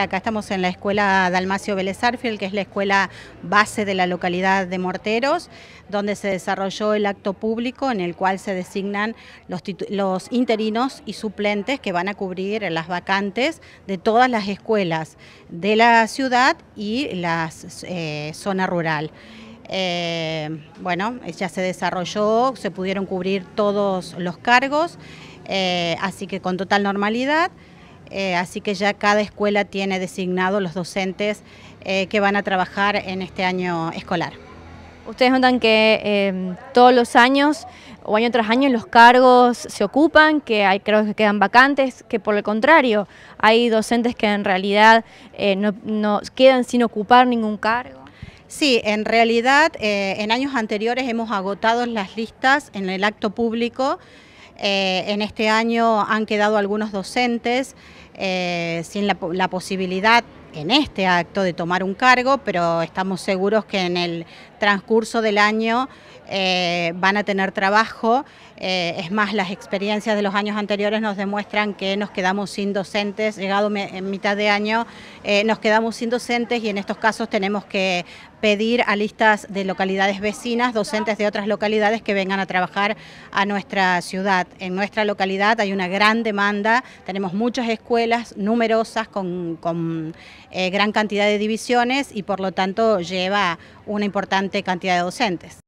Acá estamos en la escuela Dalmacio Vélez que es la escuela base de la localidad de Morteros, donde se desarrolló el acto público en el cual se designan los, interinos y suplentes que van a cubrir las vacantes de todas las escuelas de la ciudad y la eh, zona rural. Eh, bueno, ya se desarrolló, se pudieron cubrir todos los cargos, eh, así que con total normalidad. Eh, así que ya cada escuela tiene designados los docentes eh, que van a trabajar en este año escolar. Ustedes notan que eh, todos los años o año tras año los cargos se ocupan, que hay creo que quedan vacantes, que por el contrario hay docentes que en realidad no, quedan sin ocupar ningún cargo. Sí, en realidad en años anteriores hemos agotado las listas en el acto público eh, en este año han quedado algunos docentes eh, sin la, la posibilidad en este acto de tomar un cargo, pero estamos seguros que en el transcurso del año eh, van a tener trabajo. Eh, es más, las experiencias de los años anteriores nos demuestran que nos quedamos sin docentes, llegado en mitad de año, eh, nos quedamos sin docentes y en estos casos tenemos que pedir a listas de localidades vecinas, docentes de otras localidades que vengan a trabajar a nuestra ciudad. En nuestra localidad hay una gran demanda, tenemos muchas escuelas numerosas con eh, gran cantidad de divisiones y por lo tanto lleva una importante cantidad de docentes.